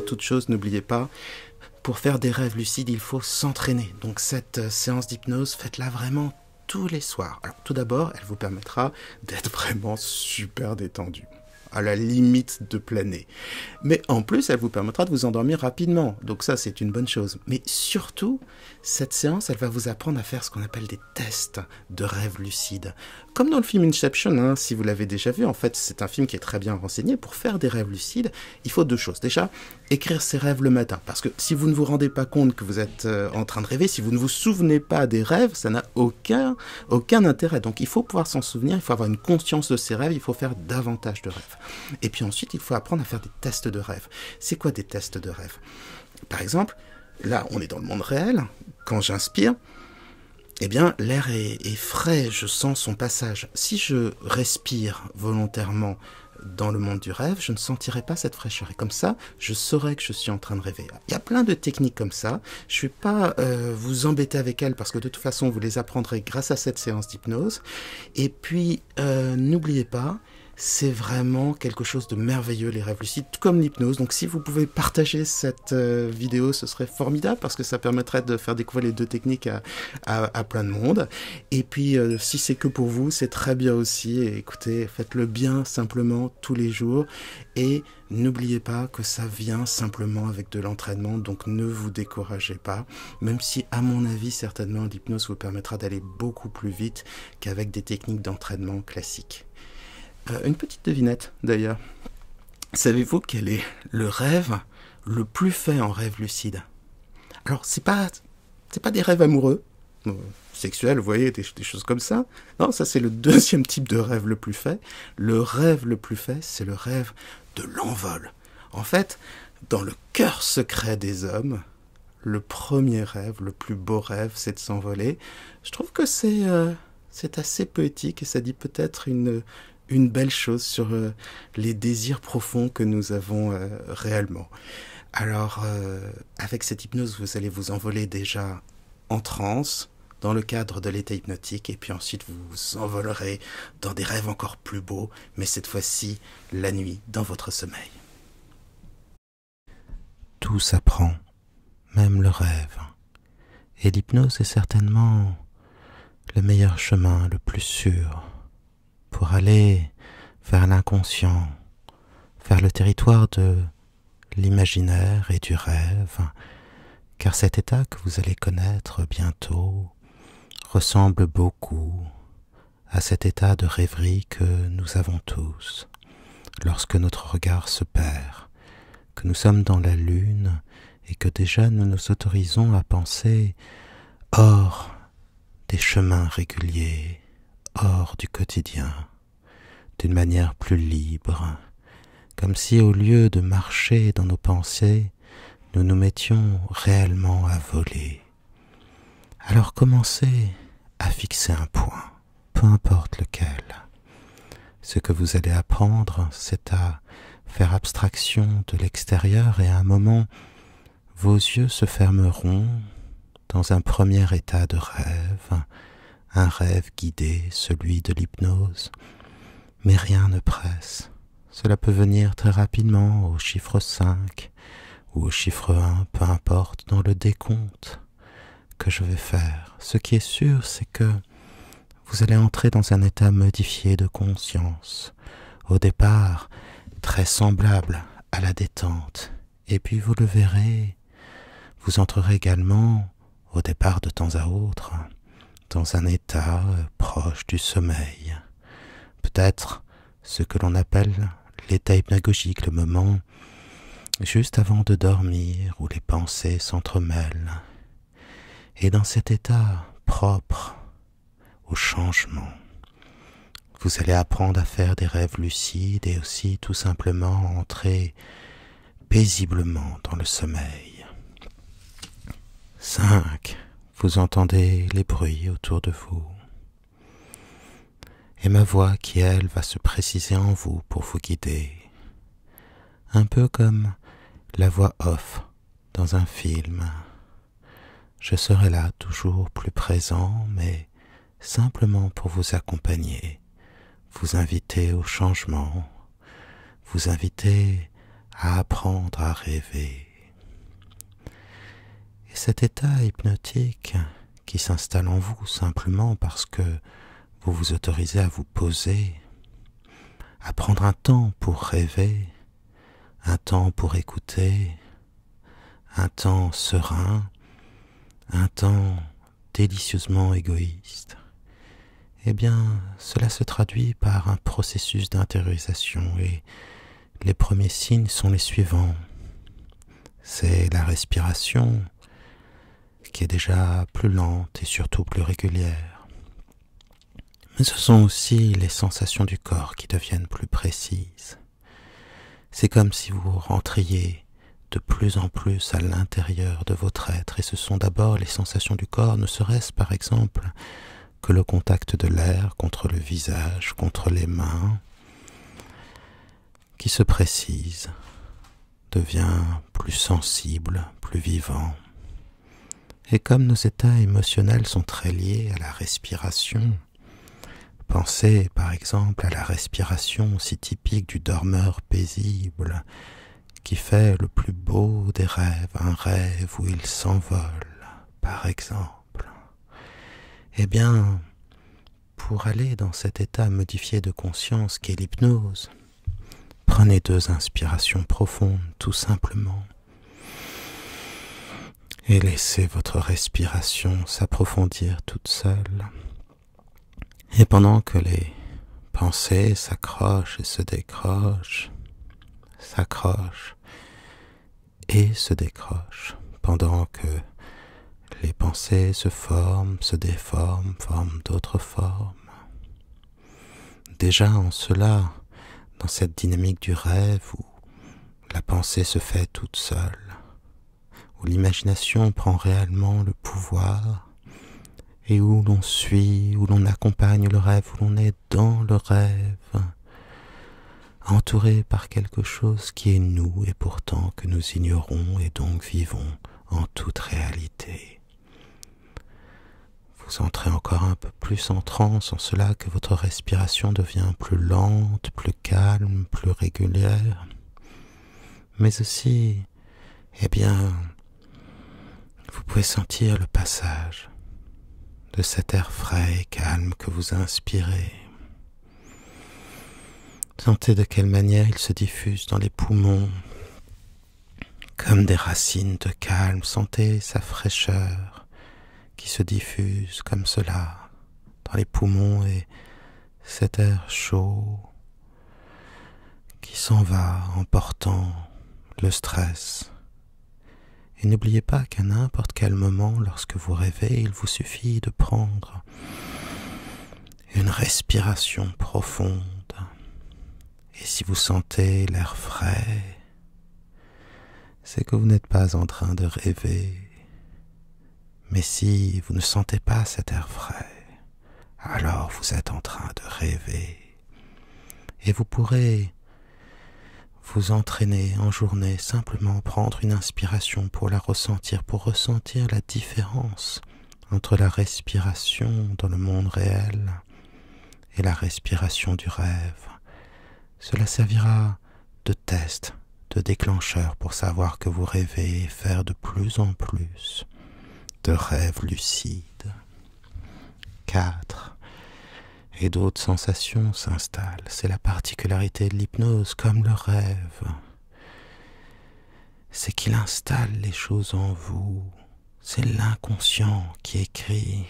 toute chose, n'oubliez pas, pour faire des rêves lucides, il faut s'entraîner. Donc cette euh, séance d'hypnose, faites-la vraiment tous les soirs. Alors tout d'abord, elle vous permettra d'être vraiment super détendu à la limite de planer. Mais en plus, elle vous permettra de vous endormir rapidement. Donc ça, c'est une bonne chose. Mais surtout, cette séance, elle va vous apprendre à faire ce qu'on appelle des tests de rêves lucides. Comme dans le film Inception, hein, si vous l'avez déjà vu, en fait, c'est un film qui est très bien renseigné. Pour faire des rêves lucides, il faut deux choses. Déjà, écrire ses rêves le matin. Parce que si vous ne vous rendez pas compte que vous êtes euh, en train de rêver, si vous ne vous souvenez pas des rêves, ça n'a aucun, aucun intérêt. Donc il faut pouvoir s'en souvenir, il faut avoir une conscience de ses rêves, il faut faire davantage de rêves. Et puis ensuite, il faut apprendre à faire des tests de rêves. C'est quoi des tests de rêves Par exemple, là, on est dans le monde réel. Quand j'inspire, eh bien, l'air est, frais, je sens son passage. Si je respire volontairement dans le monde du rêve, je ne sentirai pas cette fraîcheur. Et comme ça, je saurai que je suis en train de rêver. Il y a plein de techniques comme ça. Je ne vais pas euh, vous embêter avec elles parce que de toute façon, vous les apprendrez grâce à cette séance d'hypnose. Et puis, euh, n'oubliez pas, c'est vraiment quelque chose de merveilleux, les rêves lucides, tout comme l'hypnose. Donc si vous pouvez partager cette euh, vidéo, ce serait formidable parce que ça permettrait de faire découvrir les deux techniques à, plein de monde. Et puis euh, si c'est que pour vous, c'est très bien aussi. écoutez, faites-le bien simplement tous les jours. Et n'oubliez pas que ça vient simplement avec de l'entraînement, donc ne vous découragez pas, même si à mon avis certainement l'hypnose vous permettra d'aller beaucoup plus vite qu'avec des techniques d'entraînement classiques. Euh, une petite devinette d'ailleurs. Savez-vous quel est le rêve le plus fait en rêve lucide Alors, c'est pas c'est pas des rêves amoureux, euh, sexuels, vous voyez, des, choses comme ça. Non, ça c'est le deuxième type de rêve le plus fait. Le rêve le plus fait, c'est le rêve de l'envol. En fait, dans le cœur secret des hommes, le premier rêve, le plus beau rêve, c'est de s'envoler. Je trouve que c'est euh, c'est assez poétique et ça dit peut-être une, une belle chose sur euh, les désirs profonds que nous avons euh, réellement. Alors, euh, avec cette hypnose, vous allez vous envoler déjà en transe dans le cadre de l'état hypnotique, et puis ensuite vous vous envolerez dans des rêves encore plus beaux, mais cette fois-ci la nuit, dans votre sommeil. Tout s'apprend, même le rêve, et l'hypnose est certainement le meilleur chemin, le plus sûr pour aller vers l'inconscient, vers le territoire de l'imaginaire et du rêve, car cet état que vous allez connaître bientôt ressemble beaucoup à cet état de rêverie que nous avons tous lorsque notre regard se perd, que nous sommes dans la lune et que déjà nous nous autorisons à penser hors des chemins réguliers, hors du quotidien, d'une manière plus libre, comme si au lieu de marcher dans nos pensées, nous nous mettions réellement à voler. Alors commencez à fixer un point, peu importe lequel. Ce que vous allez apprendre, c'est à faire abstraction de l'extérieur et à un moment, vos yeux se fermeront dans un premier état de rêve, un rêve guidé, celui de l'hypnose. Mais rien ne presse. Cela peut venir très rapidement au chiffre 5 ou au chiffre 1, peu importe, dans le décompte que je vais faire. Ce qui est sûr, c'est que vous allez entrer dans un état modifié de conscience, au départ très semblable à la détente, et puis vous le verrez, vous entrerez également au départ de temps à autre dans un état euh, proche du sommeil. Peut-être ce que l'on appelle l'état hypnagogique, le moment juste avant de dormir où les pensées s'entremêlent. Et dans cet état propre au changement, vous allez apprendre à faire des rêves lucides et aussi tout simplement entrer paisiblement dans le sommeil. 5. Vous entendez les bruits autour de vous. Et ma voix qui, elle, va se préciser en vous pour vous guider. Un peu comme la voix off dans un film. Je serai là toujours plus présent, mais simplement pour vous accompagner, vous inviter au changement, vous inviter à apprendre à rêver. Et cet état hypnotique qui s'installe en vous simplement parce que vous vous autorisez à vous poser, à prendre un temps pour rêver, un temps pour écouter, un temps serein, un temps délicieusement égoïste, eh bien cela se traduit par un processus d'intériorisation et les premiers signes sont les suivants. C'est la respiration, qui est déjà plus lente et surtout plus régulière. Mais ce sont aussi les sensations du corps qui deviennent plus précises. C'est comme si vous rentriez de plus en plus à l'intérieur de votre être et ce sont d'abord les sensations du corps, ne serait-ce par exemple que le contact de l'air contre le visage, contre les mains, qui se précise, devient plus sensible, plus vivant. Et comme nos états émotionnels sont très liés à la respiration, pensez par exemple à la respiration si typique du dormeur paisible qui fait le plus beau des rêves, un rêve où il s'envole, par exemple. Eh bien, pour aller dans cet état modifié de conscience qu'est l'hypnose, prenez deux inspirations profondes, tout simplement et laissez votre respiration s'approfondir toute seule. Et pendant que les pensées s'accrochent et se décrochent, s'accrochent et se décrochent, pendant que les pensées se forment, se déforment, forment d'autres formes. Déjà en cela, dans cette dynamique du rêve où la pensée se fait toute seule, où l'imagination prend réellement le pouvoir, et où l'on suit, où l'on accompagne le rêve, où l'on est dans le rêve, entouré par quelque chose qui est nous et pourtant que nous ignorons et donc vivons en toute réalité. Vous entrez encore un peu plus en transe en cela que votre respiration devient plus lente, plus calme, plus régulière, mais aussi, eh bien, vous pouvez sentir le passage de cet air frais et calme que vous inspirez. Sentez de quelle manière il se diffuse dans les poumons, comme des racines de calme. Sentez sa fraîcheur qui se diffuse comme cela dans les poumons et cet air chaud qui s'en va en portant le stress, et n'oubliez pas qu'à n'importe quel moment, lorsque vous rêvez, il vous suffit de prendre une respiration profonde. Et si vous sentez l'air frais, c'est que vous n'êtes pas en train de rêver. Mais si vous ne sentez pas cet air frais, alors vous êtes en train de rêver. Et vous pourrez vous entraînez en journée, simplement prendre une inspiration pour la ressentir, pour ressentir la différence entre la respiration dans le monde réel et la respiration du rêve. Cela servira de test, de déclencheur pour savoir que vous rêvez et faire de plus en plus de rêves lucides. 4 et d'autres sensations s'installent. C'est la particularité de l'hypnose, comme le rêve. C'est qu'il installe les choses en vous. C'est l'inconscient qui écrit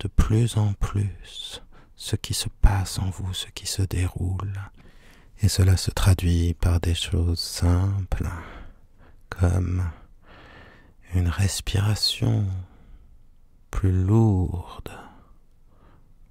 de plus en plus ce qui se passe en vous, ce qui se déroule. Et cela se traduit par des choses simples, comme une respiration plus lourde,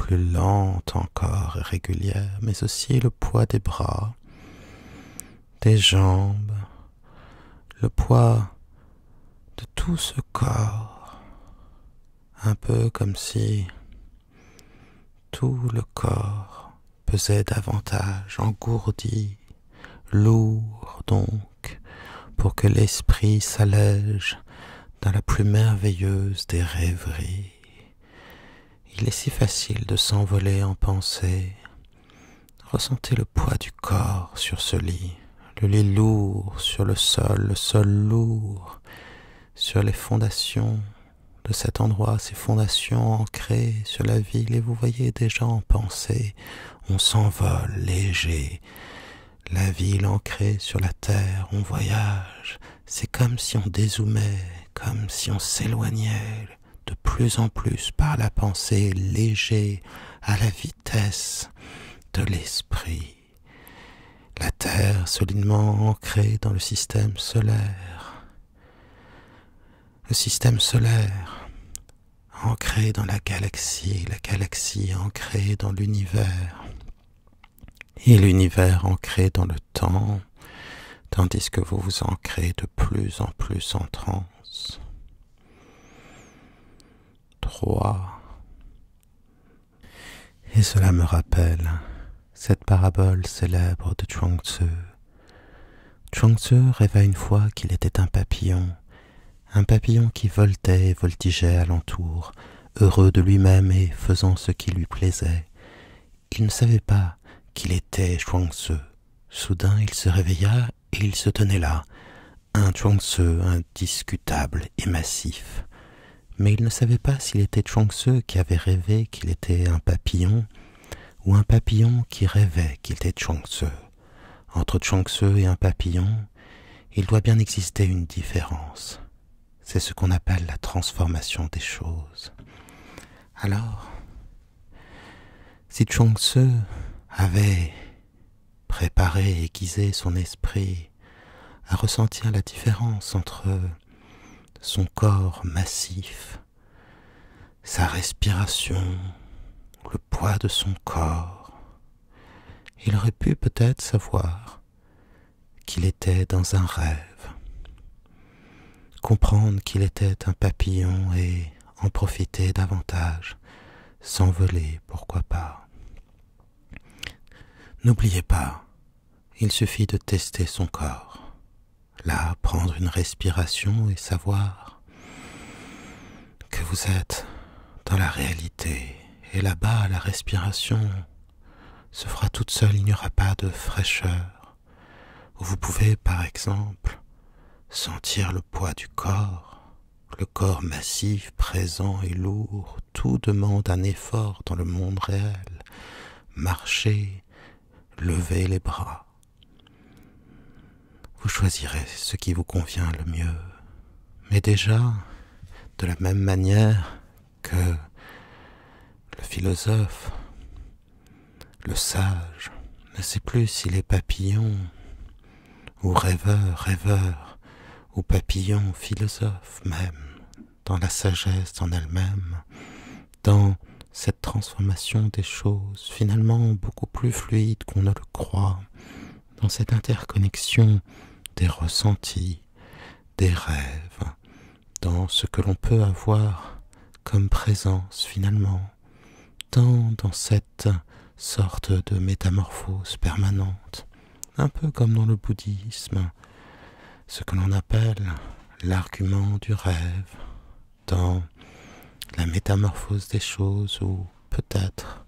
plus lente encore et régulière, mais aussi le poids des bras, des jambes, le poids de tout ce corps, un peu comme si tout le corps pesait davantage, engourdi, lourd donc, pour que l'esprit s'allège dans la plus merveilleuse des rêveries. Il est si facile de s'envoler en pensée. Ressentez le poids du corps sur ce lit, le lit lourd sur le sol, le sol lourd sur les fondations de cet endroit, ces fondations ancrées sur la ville, et vous voyez déjà en pensée, on s'envole léger. La ville ancrée sur la terre, on voyage, c'est comme si on dézoomait, comme si on s'éloignait de plus en plus par la pensée léger à la vitesse de l'esprit. La Terre solidement ancrée dans le système solaire. Le système solaire ancré dans la galaxie, la galaxie ancrée dans l'univers, et l'univers ancré dans le temps, tandis que vous vous ancrez de plus en plus en temps, et cela me rappelle cette parabole célèbre de Chuang Tzu. Chuang Tzu rêva une fois qu'il était un papillon, un papillon qui voltait et voltigeait alentour, heureux de lui-même et faisant ce qui lui plaisait. Il ne savait pas qu'il était Chuang Tzu. Soudain, il se réveilla et il se tenait là, un Chuang Tzu indiscutable et massif mais il ne savait pas s'il était Chong-se qui avait rêvé qu'il était un papillon, ou un papillon qui rêvait qu'il était Chong-se. Entre Chong-se et un papillon, il doit bien exister une différence. C'est ce qu'on appelle la transformation des choses. Alors, si Chong-se avait préparé et aiguisé son esprit à ressentir la différence entre son corps massif, sa respiration, le poids de son corps. Il aurait pu peut-être savoir qu'il était dans un rêve, comprendre qu'il était un papillon et en profiter davantage, s'envoler, pourquoi pas. N'oubliez pas, il suffit de tester son corps. Là, prendre une respiration et savoir que vous êtes dans la réalité. Et là-bas, la respiration se fera toute seule, il n'y aura pas de fraîcheur. Vous pouvez, par exemple, sentir le poids du corps, le corps massif, présent et lourd. Tout demande un effort dans le monde réel. Marcher, lever les bras. Vous choisirez ce qui vous convient le mieux. Mais déjà, de la même manière que le philosophe, le sage, ne sait plus s'il est papillon ou rêveur, rêveur, ou papillon, philosophe même, dans la sagesse en elle-même, dans cette transformation des choses, finalement beaucoup plus fluide qu'on ne le croit, dans cette interconnexion des ressentis, des rêves, dans ce que l'on peut avoir comme présence finalement, tant dans cette sorte de métamorphose permanente, un peu comme dans le bouddhisme, ce que l'on appelle l'argument du rêve, dans la métamorphose des choses ou peut-être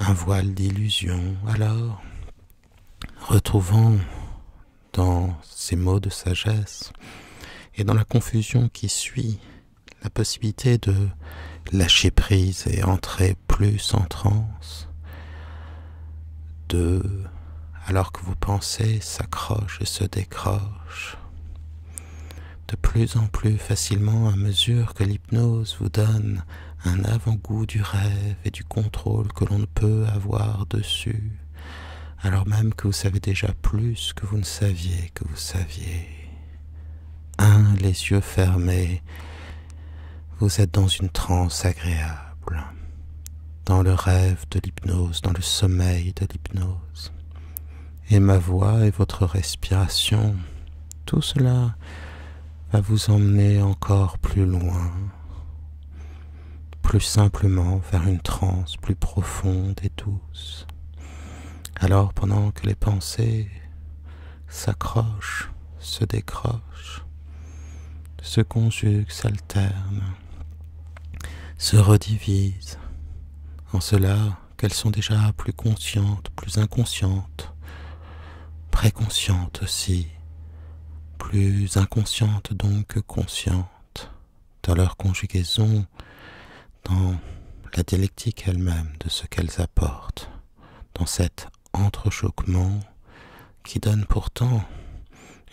un voile d'illusion, alors retrouvons dans ces mots de sagesse et dans la confusion qui suit, la possibilité de lâcher prise et entrer plus en transe, de, alors que vos pensées s'accrochent et se décrochent, de plus en plus facilement à mesure que l'hypnose vous donne un avant-goût du rêve et du contrôle que l'on ne peut avoir dessus alors même que vous savez déjà plus que vous ne saviez que vous saviez. Un, les yeux fermés, vous êtes dans une transe agréable, dans le rêve de l'hypnose, dans le sommeil de l'hypnose. Et ma voix et votre respiration, tout cela va vous emmener encore plus loin, plus simplement vers une transe plus profonde et douce. Alors pendant que les pensées s'accrochent, se décrochent, se conjuguent, s'alternent, se redivisent, en cela qu'elles sont déjà plus conscientes, plus inconscientes, préconscientes aussi, plus inconscientes donc que conscientes, dans leur conjugaison, dans la dialectique elle-même de ce qu'elles apportent, dans cette entrechoquement qui donne pourtant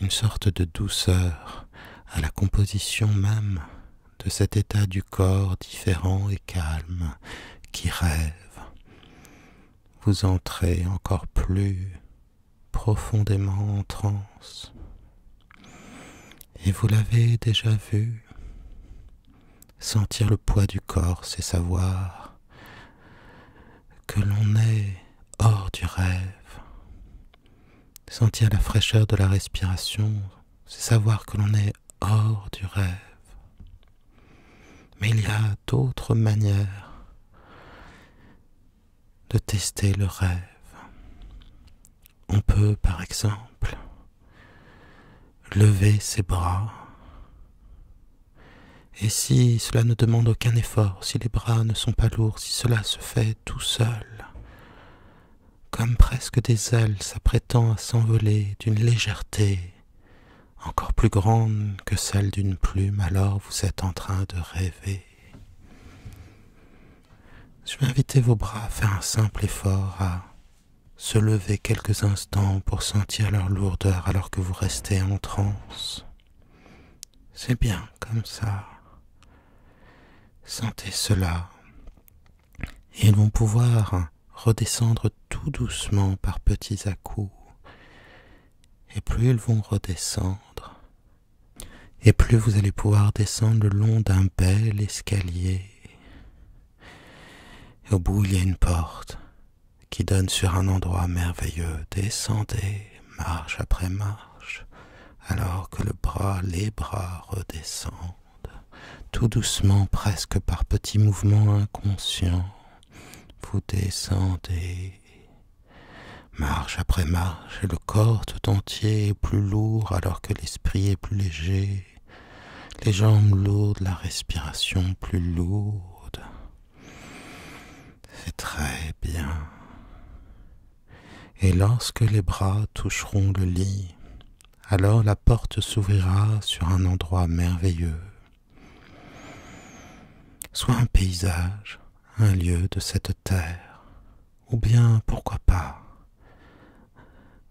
une sorte de douceur à la composition même de cet état du corps différent et calme qui rêve. Vous entrez encore plus profondément en transe. Et vous l'avez déjà vu, sentir le poids du corps, c'est savoir que l'on est hors du rêve. Sentir la fraîcheur de la respiration, c'est savoir que l'on est hors du rêve. Mais il y a d'autres manières de tester le rêve. On peut, par exemple, lever ses bras. Et si cela ne demande aucun effort, si les bras ne sont pas lourds, si cela se fait tout seul, comme presque des ailes s'apprêtant à s'envoler d'une légèreté encore plus grande que celle d'une plume, alors vous êtes en train de rêver. Je vais inviter vos bras à faire un simple effort, à se lever quelques instants pour sentir leur lourdeur alors que vous restez en transe. C'est bien comme ça. Sentez cela. Et Ils vont pouvoir redescendre tout doucement par petits à-coups. Et plus ils vont redescendre, et plus vous allez pouvoir descendre le long d'un bel escalier. Et au bout, il y a une porte qui donne sur un endroit merveilleux. Descendez, marche après marche, alors que le bras, les bras redescendent, tout doucement, presque par petits mouvements inconscients vous descendez. Marche après marche, le corps tout entier est plus lourd alors que l'esprit est plus léger, les jambes lourdes, la respiration plus lourde. C'est très bien. Et lorsque les bras toucheront le lit, alors la porte s'ouvrira sur un endroit merveilleux soit un paysage, un lieu de cette terre, ou bien, pourquoi pas,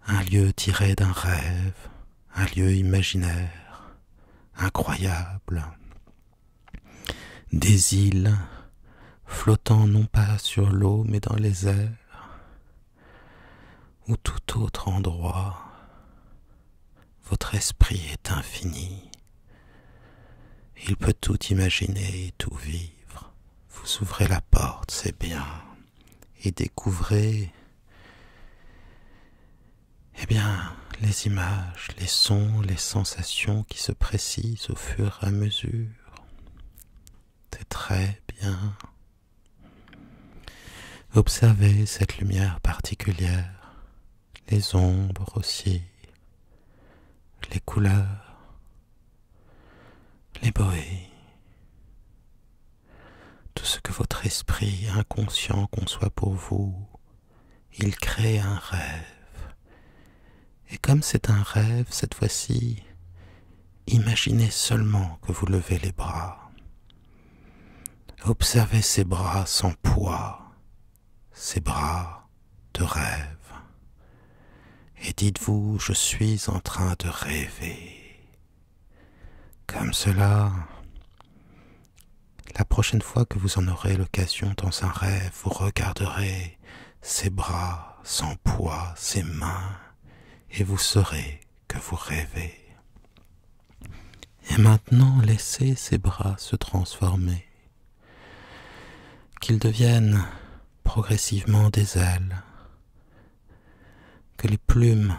un lieu tiré d'un rêve, un lieu imaginaire, incroyable, des îles flottant non pas sur l'eau mais dans les airs, ou tout autre endroit, votre esprit est infini, il peut tout imaginer et tout vivre. Vous ouvrez la porte, c'est bien, et découvrez, eh bien, les images, les sons, les sensations qui se précisent au fur et à mesure. C'est très bien. Observez cette lumière particulière, les ombres aussi, les couleurs, les bruits ce que votre esprit inconscient conçoit pour vous, il crée un rêve. Et comme c'est un rêve cette fois-ci, imaginez seulement que vous levez les bras. Observez ces bras sans poids, ces bras de rêve. Et dites-vous, je suis en train de rêver. Comme cela, la prochaine fois que vous en aurez l'occasion dans un rêve, vous regarderez ses bras sans poids, ses mains, et vous saurez que vous rêvez. Et maintenant, laissez ses bras se transformer, qu'ils deviennent progressivement des ailes, que les plumes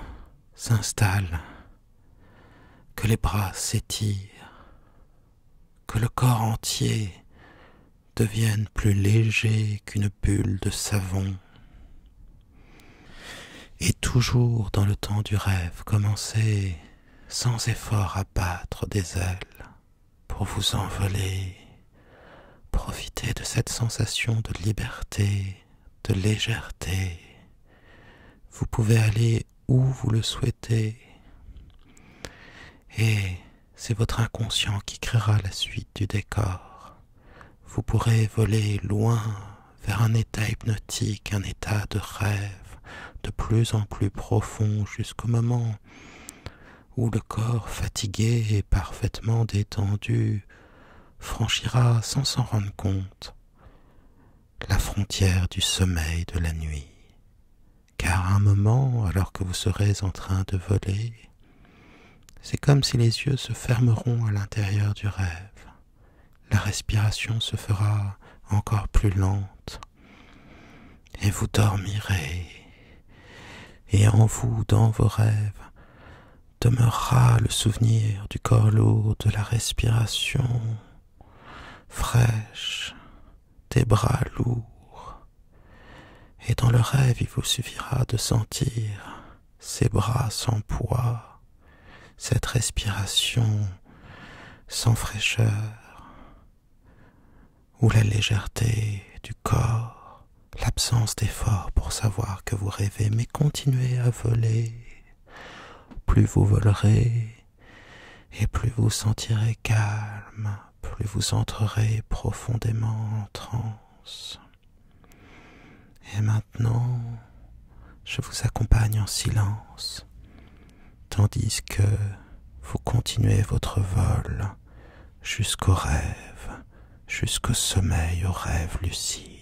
s'installent, que les bras s'étirent, que le corps entier devienne plus léger qu'une bulle de savon. Et toujours dans le temps du rêve, commencez sans effort à battre des ailes pour vous envoler. Profitez de cette sensation de liberté, de légèreté. Vous pouvez aller où vous le souhaitez. Et c'est votre inconscient qui créera la suite du décor. Vous pourrez voler loin vers un état hypnotique, un état de rêve, de plus en plus profond jusqu'au moment où le corps fatigué et parfaitement détendu franchira sans s'en rendre compte la frontière du sommeil de la nuit. Car un moment, alors que vous serez en train de voler, c'est comme si les yeux se fermeront à l'intérieur du rêve. La respiration se fera encore plus lente. Et vous dormirez. Et en vous, dans vos rêves, demeurera le souvenir du corps lourd, de la respiration fraîche, des bras lourds. Et dans le rêve, il vous suffira de sentir ces bras sans poids cette respiration sans fraîcheur, ou la légèreté du corps, l'absence d'effort pour savoir que vous rêvez, mais continuez à voler. Plus vous volerez, et plus vous sentirez calme, plus vous entrerez profondément en transe. Et maintenant, je vous accompagne en silence tandis que vous continuez votre vol jusqu'au rêve, jusqu'au sommeil, au rêve lucide.